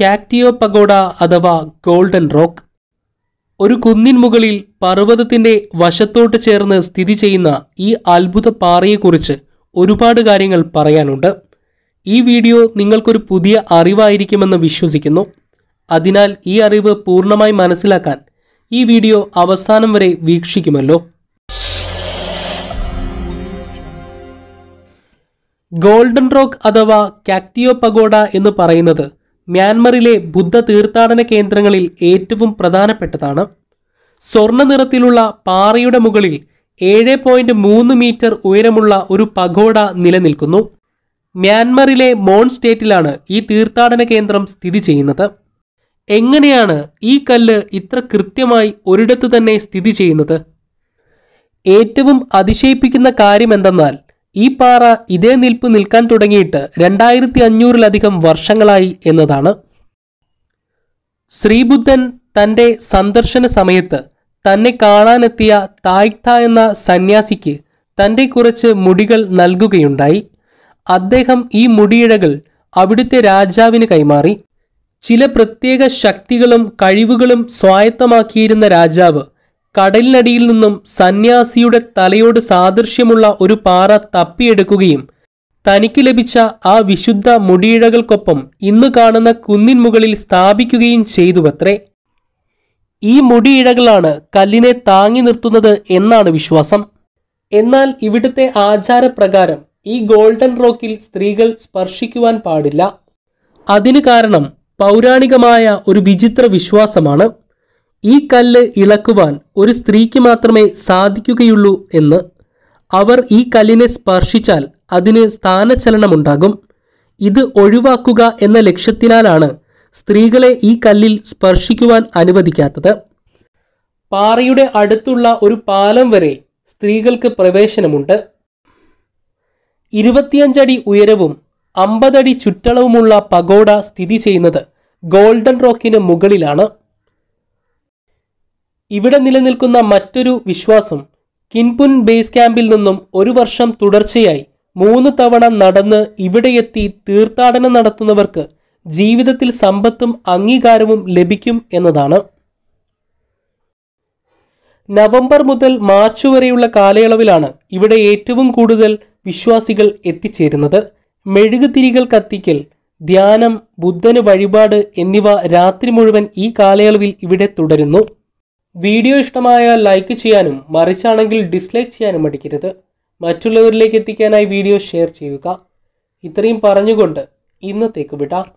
കാക്ടിയോ pagoda അഥവാ golden rock ഒരു കുന്നിൻ മുകളിൽ പർവ്വതത്തിൻ്റെ വശത്തോട്ട് ചേർന്ന് സ്ഥിതി ചെയ്യുന്ന ഈ അത്ഭുത പാറയെക്കുറിച്ച് ഒരുപാട് കാര്യങ്ങൾ പറയാനുണ്ട് ഈ വീഡിയോ നിങ്ങൾക്കൊരു പുതിയ അറിവായിരിക്കുമെന്ന് വിശ്വസിക്കുന്നു അതിനാൽ ഈ അറിവ് പൂർണ്ണമായി മനസ്സിലാക്കാൻ ഈ വീഡിയോ അവസാനം വരെ വീക്ഷിക്കുമല്ലോ ഗോൾഡൻ റോക്ക് അഥവാ കാക്ടിയോ പഗോഡ എന്ന് പറയുന്നത് മ്യാൻമറിലെ ബുദ്ധ തീർത്ഥാടന കേന്ദ്രങ്ങളിൽ ഏറ്റവും പ്രധാനപ്പെട്ടതാണ് സ്വർണ്ണ നിറത്തിലുള്ള പാറയുടെ മുകളിൽ ഏഴ് പോയിന്റ് മൂന്ന് മീറ്റർ ഉയരമുള്ള ഒരു പഗോഡ നിലനിൽക്കുന്നു മ്യാൻമറിലെ മോൺ സ്റ്റേറ്റിലാണ് ഈ തീർത്ഥാടന കേന്ദ്രം സ്ഥിതി ചെയ്യുന്നത് എങ്ങനെയാണ് ഈ കല്ല് ഇത്ര കൃത്യമായി ഒരിടത്തു തന്നെ സ്ഥിതി ചെയ്യുന്നത് ഏറ്റവും അതിശയിപ്പിക്കുന്ന കാര്യമെന്തെന്നാൽ ഈ പാറ ഇതേ നിൽപ്പ് നിൽക്കാൻ തുടങ്ങിയിട്ട് രണ്ടായിരത്തി അഞ്ഞൂറിലധികം വർഷങ്ങളായി എന്നതാണ് ശ്രീബുദ്ധൻ തൻ്റെ സന്ദർശന സമയത്ത് തന്നെ കാണാനെത്തിയ തായ്ത എന്ന സന്യാസിക്ക് തൻ്റെ കുറച്ച് മുടികൾ നൽകുകയുണ്ടായി അദ്ദേഹം ഈ മുടിയിഴകൾ അവിടുത്തെ രാജാവിന് കൈമാറി ചില പ്രത്യേക ശക്തികളും കഴിവുകളും സ്വായത്തമാക്കിയിരുന്ന രാജാവ് കടലിനടിയിൽ നിന്നും സന്യാസിയുടെ തലയോട് സാദൃശ്യമുള്ള ഒരു പാറ തപ്പിയെടുക്കുകയും തനിക്ക് ലഭിച്ച ആ വിശുദ്ധ മുടിയിഴകൾക്കൊപ്പം ഇന്ന് കാണുന്ന കുന്നിൻ മുകളിൽ സ്ഥാപിക്കുകയും ചെയ്തുവത്രേ ഈ മുടിയിഴകളാണ് കല്ലിനെ താങ്ങി നിർത്തുന്നത് എന്നാണ് വിശ്വാസം എന്നാൽ ഇവിടുത്തെ ആചാരപ്രകാരം ഈ ഗോൾഡൻ റോക്കിൽ സ്ത്രീകൾ സ്പർശിക്കുവാൻ പാടില്ല അതിന് കാരണം പൗരാണികമായ ഒരു വിചിത്ര വിശ്വാസമാണ് ഈ കല്ല് ഇളക്കുവാൻ ഒരു സ്ത്രീക്ക് മാത്രമേ സാധിക്കുകയുള്ളൂ എന്ന് അവർ ഈ കല്ലിനെ സ്പർശിച്ചാൽ അതിന് സ്ഥാനചലനമുണ്ടാകും ഇത് ഒഴിവാക്കുക എന്ന ലക്ഷ്യത്തിനാലാണ് സ്ത്രീകളെ ഈ കല്ലിൽ സ്പർശിക്കുവാൻ അനുവദിക്കാത്തത് പാറയുടെ അടുത്തുള്ള ഒരു പാലം വരെ സ്ത്രീകൾക്ക് പ്രവേശനമുണ്ട് ഇരുപത്തിയഞ്ചടി ഉയരവും അമ്പതടി ചുറ്റളവുമുള്ള പഗോഡ സ്ഥിതി ചെയ്യുന്നത് ഗോൾഡൻ റോക്കിന് മുകളിലാണ് ഇവിടെ നിലനിൽക്കുന്ന മറ്റൊരു വിശ്വാസം കിൻപുൻ ബേസ് ക്യാമ്പിൽ നിന്നും ഒരു വർഷം തുടർച്ചയായി മൂന്ന് തവണ നടന്ന് ഇവിടെയെത്തി തീർത്ഥാടനം നടത്തുന്നവർക്ക് ജീവിതത്തിൽ സമ്പത്തും അംഗീകാരവും ലഭിക്കും എന്നതാണ് നവംബർ മുതൽ മാർച്ച് വരെയുള്ള കാലയളവിലാണ് ഇവിടെ ഏറ്റവും കൂടുതൽ വിശ്വാസികൾ എത്തിച്ചേരുന്നത് മെഴുകുതിരികൾ കത്തിക്കൽ ധ്യാനം ബുദ്ധന് വഴിപാട് എന്നിവ രാത്രി മുഴുവൻ ഈ കാലയളവിൽ ഇവിടെ തുടരുന്നു വീഡിയോ ഇഷ്ടമായ ലൈക്ക് ചെയ്യാനും മറിച്ചാണെങ്കിൽ ഡിസ്ലൈക്ക് ചെയ്യാനും മടിക്കരുത് മറ്റുള്ളവരിലേക്ക് എത്തിക്കാനായി വീഡിയോ ഷെയർ ചെയ്യുക ഇത്രയും പറഞ്ഞുകൊണ്ട് ഇന്നത്തേക്ക് വിടാം